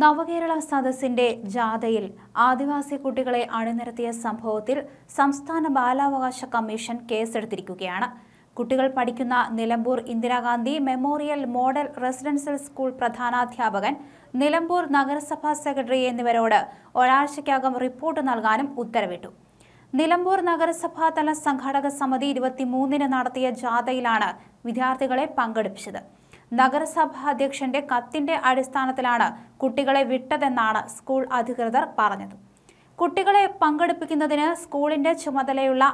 നവകേരള സദസ്സിന്റെ ജാഥയിൽ ആദിവാസി കുട്ടികളെ അണിനിരത്തിയ സംഭവത്തിൽ സംസ്ഥാന ബാലാവകാശ കമ്മീഷൻ കേസെടുത്തിരിക്കുകയാണ് കുട്ടികൾ പഠിക്കുന്ന Nilambur Indira Gandhi memorial model residential school പ്രധാനാധ്യാപകൻ നിലമ്പൂർ നഗരസഭാ സെക്രട്ടറി എന്നിവരോട് ഒരാഴ്ചയ്ക്കകം റിപ്പോർട്ട് നൽകാനും ഉത്തരവിട്ടു നിലമ്പൂർ നഗരസഭാതല സംഘാടക സമിതി ഇരുപത്തിമൂന്നിന് നടത്തിയ ജാഥയിലാണ് വിദ്യാർത്ഥികളെ പങ്കെടുപ്പിച്ചത് നഗരസഭാ അധ്യക്ഷന്റെ കത്തിന്റെ അടിസ്ഥാനത്തിലാണ് കുട്ടികളെ വിട്ടതെന്നാണ് സ്കൂൾ അധികൃതർ പറഞ്ഞത് കുട്ടികളെ പങ്കെടുപ്പിക്കുന്നതിന് സ്കൂളിന്റെ ചുമതലയുള്ള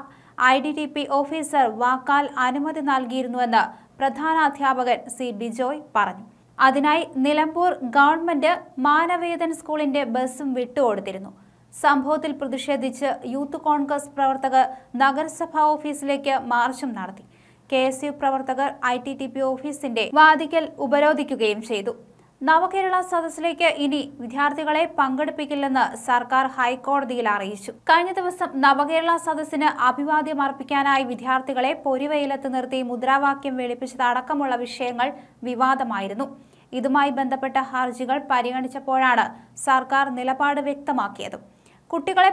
I D T P officer വാക്കാൽ അനുമതി നൽകിയിരുന്നുവെന്ന് പ്രധാന അധ്യാപകൻ സി ബിജോയ് പറഞ്ഞു അതിനായി നിലമ്പൂർ ഗവൺമെന്റ് മാനവേദൻ സ്കൂളിന്റെ ബസ്സും വിട്ടുകൊടുത്തിരുന്നു സംഭവത്തിൽ പ്രതിഷേധിച്ച് യൂത്ത് കോൺഗ്രസ് പ്രവർത്തകർ നഗരസഭാ ഓഫീസിലേക്ക് മാർച്ചും നടത്തി കെ എസ് യു പ്രവർത്തകർ ഐ ടി ടി പി ഓഫീസിന്റെ വാതിക്കൽ ഉപരോധിക്കുകയും ചെയ്തു നവകേരള സദസ്സിലേക്ക് ഇനി വിദ്യാർത്ഥികളെ പങ്കെടുപ്പിക്കില്ലെന്ന് സർക്കാർ ഹൈക്കോടതിയിൽ അറിയിച്ചു കഴിഞ്ഞ ദിവസം നവകേരള സദസ്സിന് അഭിവാദ്യം അർപ്പിക്കാനായി വിദ്യാർത്ഥികളെ പൊരിവെയിലത്ത് നിർത്തി മുദ്രാവാക്യം വെളിപ്പിച്ചതടക്കമുള്ള വിഷയങ്ങൾ വിവാദമായിരുന്നു ഇതുമായി ബന്ധപ്പെട്ട ഹർജികൾ പരിഗണിച്ചപ്പോഴാണ് സർക്കാർ നിലപാട് വ്യക്തമാക്കിയത് കുട്ടികളെ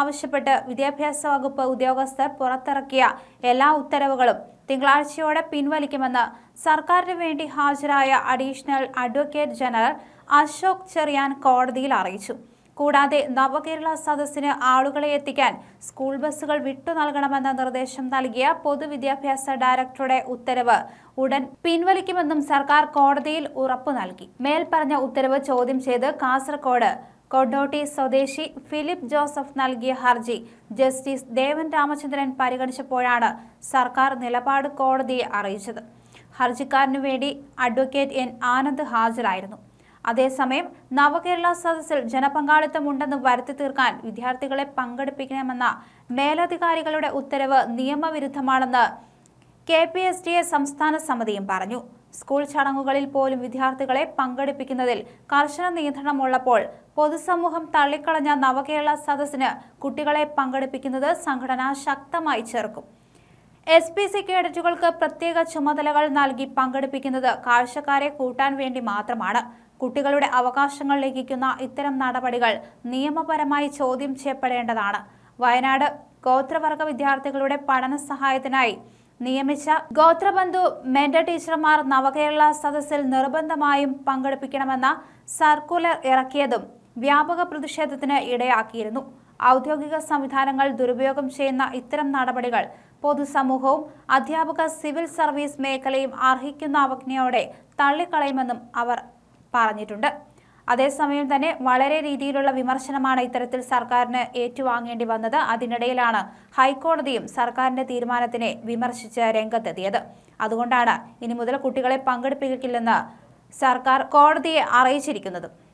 ആവശ്യപ്പെട്ട് വിദ്യാഭ്യാസ വകുപ്പ് ഉദ്യോഗസ്ഥർ പുറത്തിറക്കിയ എല്ലാ ഉത്തരവുകളും തിങ്കളാഴ്ചയോടെ പിൻവലിക്കുമെന്ന് സർക്കാരിന് വേണ്ടി ഹാജരായ additional advocate general Ashok Cheriyan കോടതിയിൽ അറിയിച്ചു കൂടാതെ നവകേരള സദസ്സിന് ആളുകളെ എത്തിക്കാൻ സ്കൂൾ ബസ്സുകൾ വിട്ടു നൽകണമെന്ന നിർദ്ദേശം നൽകിയ പൊതുവിദ്യാഭ്യാസ ഡയറക്ടറുടെ ഉത്തരവ് ഉടൻ പിൻവലിക്കുമെന്നും സർക്കാർ കോടതിയിൽ ഉറപ്പു നൽകി മേൽപ്പറഞ്ഞ ഉത്തരവ് ചോദ്യം ചെയ്ത് കാസർകോട് കൊടോട്ടി സ്വദേശി ഫിലിപ്പ് ജോസഫ് നൽകിയ ഹർജി ജസ്റ്റിസ് ദേവൻ രാമചന്ദ്രൻ പരിഗണിച്ചപ്പോഴാണ് സർക്കാർ നിലപാട് കോടതിയെ അറിയിച്ചത് ഹർജിക്കാരനു വേണ്ടി അഡ്വക്കേറ്റ് എൻ ആനന്ദ് ഹാജരായിരുന്നു അതേസമയം നവകേരള സദസ്സിൽ ജനപങ്കാളിത്തമുണ്ടെന്ന് വരുത്തി തീർക്കാൻ വിദ്യാർത്ഥികളെ പങ്കെടുപ്പിക്കണമെന്ന മേലധികാരികളുടെ ഉത്തരവ് നിയമവിരുദ്ധമാണെന്ന് K P S D A സംസ്ഥാന സമിതിയും പറഞ്ഞു സ്കൂൾ ചടങ്ങുകളിൽ പോലും വിദ്യാർത്ഥികളെ പങ്കെടുപ്പിക്കുന്നതിൽ കർശന നിയന്ത്രണമുള്ളപ്പോൾ പൊതുസമൂഹം തള്ളിക്കളഞ്ഞ നവകേരള സദസ്സിന് കുട്ടികളെ പങ്കെടുപ്പിക്കുന്നത് സംഘടന ശക്തമായി ചേർക്കും എസ് പി സി കേഡറ്റുകൾക്ക് പ്രത്യേക ചുമതലകൾ നൽകി പങ്കെടുപ്പിക്കുന്നത് കാഴ്ചക്കാരെ കൂട്ടാൻ വേണ്ടി മാത്രമാണ് കുട്ടികളുടെ അവകാശങ്ങൾ ലംഘിക്കുന്ന ഇത്തരം നടപടികൾ നിയമപരമായി ചോദ്യം ചെയ്യപ്പെടേണ്ടതാണ് വയനാട് ഗോത്രവർഗ വിദ്യാർത്ഥികളുടെ പഠന സഹായത്തിനായി നിയമിച്ച ഗോത്രബന്ധു മെന്റർ ടീച്ചർമാർ നവകേരള സദസ്സിൽ നിർബന്ധമായും പങ്കെടുപ്പിക്കണമെന്ന സർക്കുലർ ഇറക്കിയതും വ്യാപക പ്രതിഷേധത്തിന് ഇടയാക്കിയിരുന്നു ഔദ്യോഗിക സംവിധാനങ്ങൾ ദുരുപയോഗം ചെയ്യുന്ന ഇത്തരം നടപടികൾ പൊതുസമൂഹവും അധ്യാപക സിവിൽ സർവീസ് മേഖലയും അർഹിക്കുന്ന അവജ്ഞയോടെ തള്ളിക്കളയുമെന്നും അവർ പറഞ്ഞിട്ടുണ്ട് അതേസമയം തന്നെ വളരെ രീതിയിലുള്ള വിമർശനമാണ് ഇത്തരത്തിൽ സർക്കാരിന് ഏറ്റുവാങ്ങേണ്ടി വന്നത് അതിനിടയിലാണ് ഹൈക്കോടതിയും സർക്കാരിന്റെ തീരുമാനത്തിനെ വിമർശിച്ച് രംഗത്തെത്തിയത് അതുകൊണ്ടാണ് ഇനി മുതൽ കുട്ടികളെ പങ്കെടുപ്പിക്കില്ലെന്ന് സർക്കാർ കോടതിയെ അറിയിച്ചിരിക്കുന്നത്